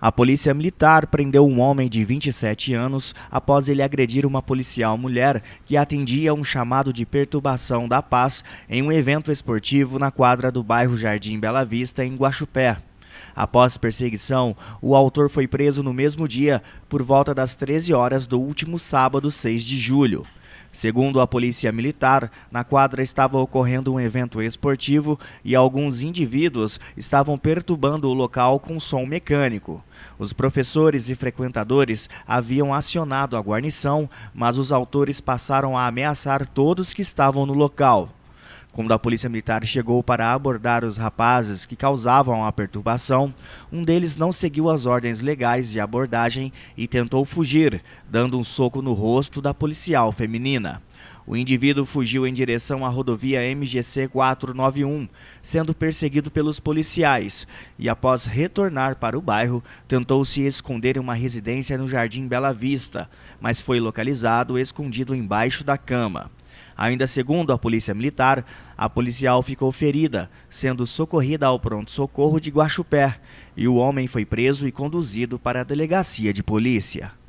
A polícia militar prendeu um homem de 27 anos após ele agredir uma policial mulher que atendia um chamado de perturbação da paz em um evento esportivo na quadra do bairro Jardim Bela Vista, em Guaxupé. Após perseguição, o autor foi preso no mesmo dia, por volta das 13 horas do último sábado, 6 de julho. Segundo a polícia militar, na quadra estava ocorrendo um evento esportivo e alguns indivíduos estavam perturbando o local com som mecânico. Os professores e frequentadores haviam acionado a guarnição, mas os autores passaram a ameaçar todos que estavam no local. Como a polícia militar chegou para abordar os rapazes que causavam a perturbação, um deles não seguiu as ordens legais de abordagem e tentou fugir, dando um soco no rosto da policial feminina. O indivíduo fugiu em direção à rodovia MGC 491, sendo perseguido pelos policiais, e após retornar para o bairro, tentou se esconder em uma residência no Jardim Bela Vista, mas foi localizado escondido embaixo da cama. Ainda segundo a Polícia Militar, a policial ficou ferida, sendo socorrida ao pronto-socorro de Guaxupé, e o homem foi preso e conduzido para a delegacia de polícia.